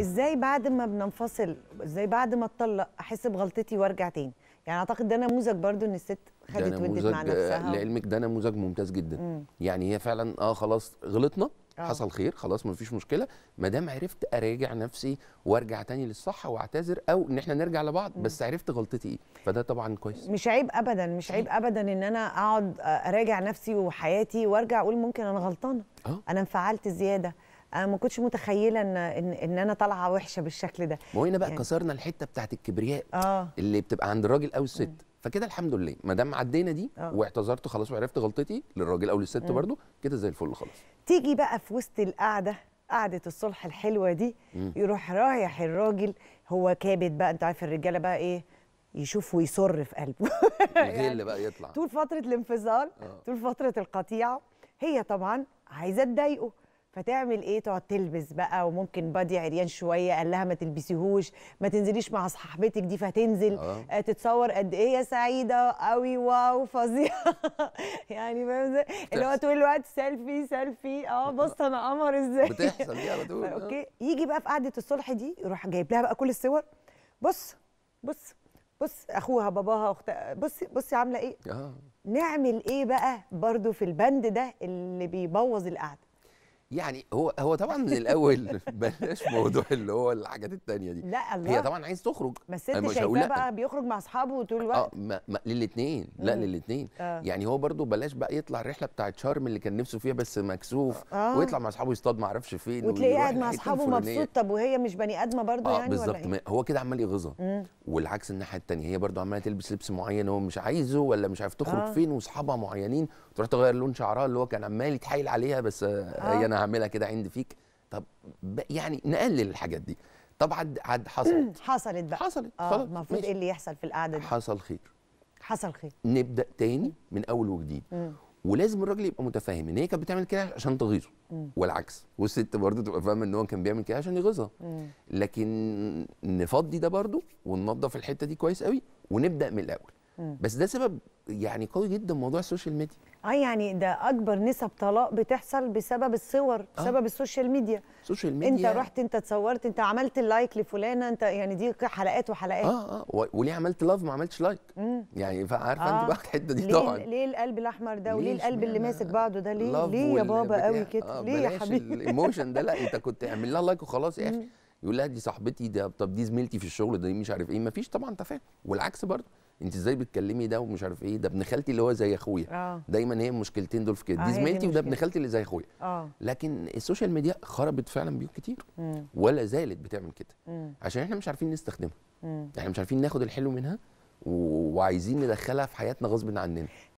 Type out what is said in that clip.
ازاي بعد ما بننفصل ازاي بعد ما اتطلق احس بغلطتي وارجع تاني يعني اعتقد ده نموذج برضو ان الست خدت ودت مع آه، نفسها لعلمك ده نموذج ممتاز جدا مم. يعني هي فعلا اه خلاص غلطنا أوه. حصل خير خلاص ما فيش مشكله ما دام عرفت اراجع نفسي وارجع تاني للصح واعتذر او ان احنا نرجع لبعض مم. بس عرفت غلطتي ايه فده طبعا كويس مش عيب ابدا مش عيب ابدا ان انا اقعد آه، اراجع نفسي وحياتي وارجع اقول ممكن انا غلطانه آه. انا انفعلت زياده انا ما كنتش متخيله ان ان, إن انا طالعه وحشه بالشكل ده ما هو هنا بقى يعني. كسرنا الحته بتاعت الكبرياء آه. اللي بتبقى عند الراجل او الست م. فكده الحمد لله ما دام عدينا دي آه. واعتذرت خلاص وعرفت غلطتي للراجل او للست برضو كده زي الفل خلاص تيجي بقى في وسط القعده قعده الصلح الحلوه دي مم. يروح رايح الراجل هو كابت بقى انت عارف الرجاله بقى ايه يشوف ويصر في قلبه يعني بقى يطلع طول فتره الانفصال آه. طول فتره القطيعه هي طبعا عايزه تضايقه فتعمل ايه تقعد تلبس بقى وممكن بادي عريان شويه قال لها ما تلبسيهوش ما تنزليش مع صاحبتك دي فتنزل آه. آه، تتصور قد ايه يا سعيده قوي واو فظيعه يعني فاهم اللي هو طول الوقت سيلفي سيلفي اه بص انا قمر ازاي بتحصل دي على طول اوكي يجي بقى في قعده الصلح دي يروح جايب لها بقى كل الصور بص بص بص اخوها باباها اختها بصي بصي عامله ايه آه. نعمل ايه بقى برضو في البند ده اللي بيبوظ القعده يعني هو هو طبعا من الاول بلاش موضوع اللي هو الحاجات التانية دي لا الله هي طبعا عايز تخرج بس انت شايفاه بقى بيخرج مع اصحابه طول آه، الوقت اه ما ما للاثنين لا للاثنين آه. يعني هو برضو بلاش بقى يطلع الرحله بتاعت شرم اللي كان نفسه فيها بس مكسوف آه. ويطلع مع اصحابه يصطاد ما اعرفش فين وتلاقيه قاعد مع اصحابه مبسوط طب وهي مش بني ادمه برضو آه يعني بالظبط إيه؟ هو كده عمال يغيظها والعكس الناحيه الثانيه هي برضو عماله تلبس لبس معين هو مش عايزه ولا مش عارف تخرج آه. فين واصحابها معينين تروح تغير لون شعرها اللي هو كان عمال يتحايل عليها بس آه. آه. هي انا هعملها كده عند فيك طب يعني نقلل الحاجات دي طب عد حصلت حصلت بقى حصلت اه المفروض ايه اللي يحصل في القعده دي حصل خير حصل خير نبدا تاني من اول وجديد مم. ولازم الراجل يبقى متفاهم ان هي كانت بتعمل كده عشان تغيظه والعكس والست برضه تبقى فاهمه ان هو كان بيعمل كده عشان يغيظها لكن نفضي ده برضه وننظف الحته دي كويس قوي ونبدا من الاول بس ده سبب يعني قوي جدا موضوع السوشيال ميديا اه يعني ده اكبر نسب طلاق بتحصل بسبب الصور آه. بسبب السوشيال ميديا السوشيال ميديا انت رحت انت اتصورت انت عملت اللايك لفلانه انت يعني دي حلقات وحلقات اه اه وليه عملت لاف ما عملتش لايك مم. يعني فعارفه آه. انت بقى الحته دي ليه طبعا ليه القلب الاحمر ده وليه القلب اللي ماسك بعضه ده ليه ليه يا بابا قوي كده آه ليه يا حبيبي الايموشن ده لا انت كنت اعمل لها لايك وخلاص يا اخي يقول لها دي صاحبتي ده طب دي زميلتي في الشغل ده مش عارف ايه ما فيش طبعا تفاهم والعكس برضه انت ازاي بتكلمي ده ومش عارف ايه ده ابن خالتي اللي هو زي اخويا آه. دايما هي المشكلتين دول في كده دي آه، زميلتي وده ابن خالتي اللي زي اخويا آه. لكن السوشيال ميديا خربت فعلا بيوت كتير مم. ولا زالت بتعمل كده عشان احنا مش عارفين نستخدمها احنا يعني مش عارفين ناخد الحلو منها وعايزين ندخلها في حياتنا غصب عننا